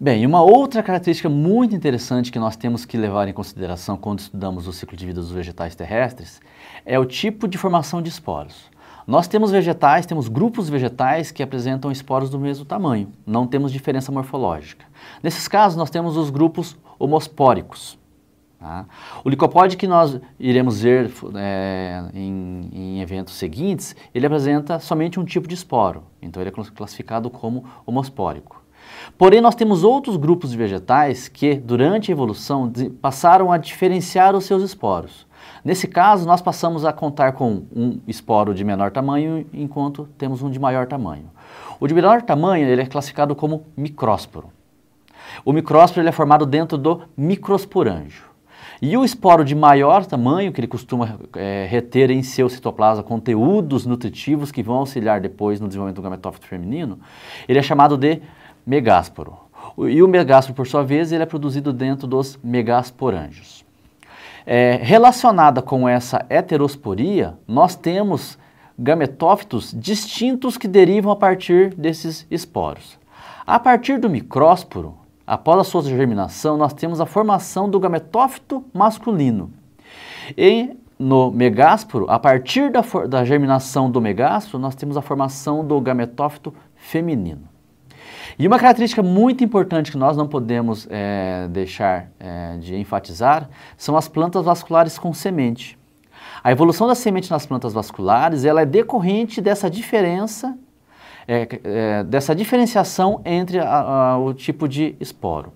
Bem, uma outra característica muito interessante que nós temos que levar em consideração quando estudamos o ciclo de vida dos vegetais terrestres é o tipo de formação de esporos. Nós temos vegetais, temos grupos vegetais que apresentam esporos do mesmo tamanho, não temos diferença morfológica. Nesses casos, nós temos os grupos homospóricos. Tá? O licopode que nós iremos ver é, em, em eventos seguintes, ele apresenta somente um tipo de esporo, então ele é classificado como homospórico. Porém, nós temos outros grupos de vegetais que, durante a evolução, passaram a diferenciar os seus esporos. Nesse caso, nós passamos a contar com um esporo de menor tamanho, enquanto temos um de maior tamanho. O de menor tamanho ele é classificado como micrósporo. O micrósporo ele é formado dentro do microsporângio. E o esporo de maior tamanho, que ele costuma é, reter em seu citoplasma conteúdos nutritivos que vão auxiliar depois no desenvolvimento do gametófito feminino, ele é chamado de megásporo. E o megásporo, por sua vez, ele é produzido dentro dos megasporângios. É, relacionada com essa heterosporia, nós temos gametófitos distintos que derivam a partir desses esporos. A partir do micrósporo, após a sua germinação, nós temos a formação do gametófito masculino. E no megásporo, a partir da, da germinação do megásporo, nós temos a formação do gametófito feminino. E uma característica muito importante que nós não podemos é, deixar é, de enfatizar são as plantas vasculares com semente. A evolução da semente nas plantas vasculares ela é decorrente dessa diferença, é, dessa diferenciação entre a, a, o tipo de esporo.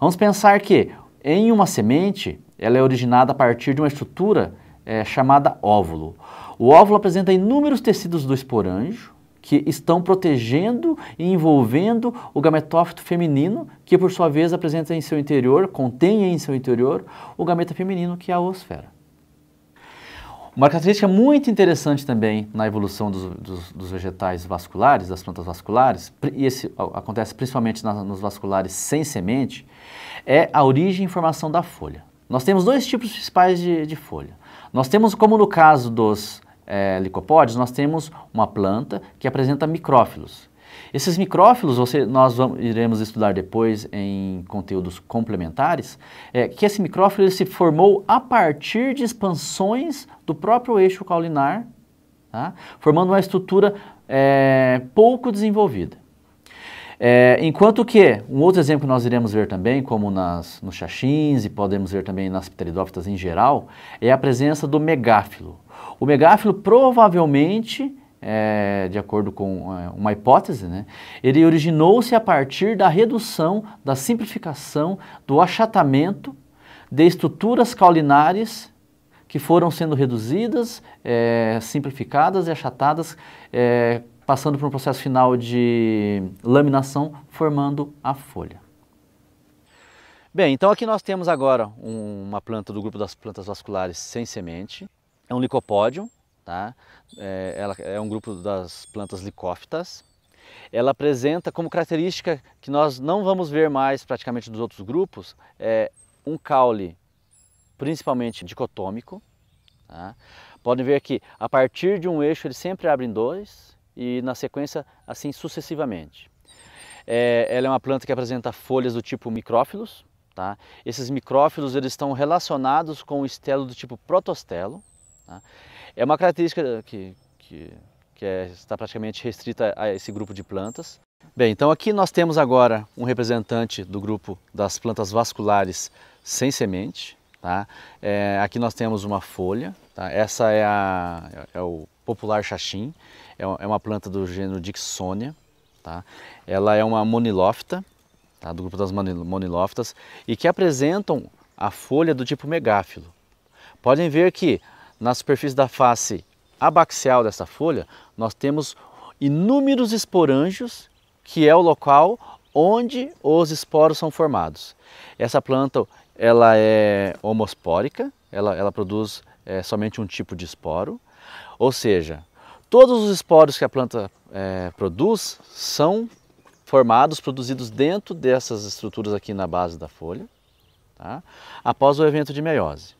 Vamos pensar que em uma semente ela é originada a partir de uma estrutura chamada óvulo. O óvulo apresenta inúmeros tecidos do esporanjo, que estão protegendo e envolvendo o gametófito feminino, que por sua vez apresenta em seu interior, contém em seu interior, o gameta feminino, que é a oosfera. Uma característica muito interessante também na evolução dos, dos, dos vegetais vasculares, das plantas vasculares, e esse acontece principalmente na, nos vasculares sem semente, é a origem e formação da folha. Nós temos dois tipos principais de, de folha. Nós temos, como no caso dos é, licopódios, nós temos uma planta que apresenta micrófilos. Esses micrófilos, você, nós vamos, iremos estudar depois em conteúdos complementares, é, que esse micrófilo se formou a partir de expansões do próprio eixo caulinar, tá? formando uma estrutura é, pouco desenvolvida. É, enquanto que, um outro exemplo que nós iremos ver também, como nas, nos xaxins e podemos ver também nas pteridófitas em geral, é a presença do megáfilo. O megáfilo provavelmente, é, de acordo com é, uma hipótese, né, ele originou-se a partir da redução, da simplificação, do achatamento de estruturas caulinares que foram sendo reduzidas, é, simplificadas e achatadas é, passando por um processo final de laminação, formando a folha. Bem, então aqui nós temos agora uma planta do grupo das plantas vasculares sem semente. É um licopódio, tá? É, ela é um grupo das plantas licófitas. Ela apresenta como característica que nós não vamos ver mais praticamente dos outros grupos, é um caule principalmente dicotômico. Tá? Podem ver que a partir de um eixo ele sempre abre em dois e na sequência assim sucessivamente. É, ela é uma planta que apresenta folhas do tipo micrófilos. Tá? Esses micrófilos eles estão relacionados com o estelo do tipo protostelo. Tá? É uma característica que, que, que é, está praticamente restrita a esse grupo de plantas. Bem, então aqui nós temos agora um representante do grupo das plantas vasculares sem semente. Tá? É, aqui nós temos uma folha, tá? essa é, a, é o popular xaxim, é, é uma planta do gênero Dixonia, tá? Ela é uma monilófita, tá? do grupo das monilófitas, e que apresentam a folha do tipo megáfilo. Podem ver que na superfície da face abaxial dessa folha, nós temos inúmeros esporângios, que é o local onde os esporos são formados. Essa planta ela é homospórica, ela, ela produz é, somente um tipo de esporo, ou seja, todos os esporos que a planta é, produz são formados, produzidos dentro dessas estruturas aqui na base da folha, tá? após o evento de meiose.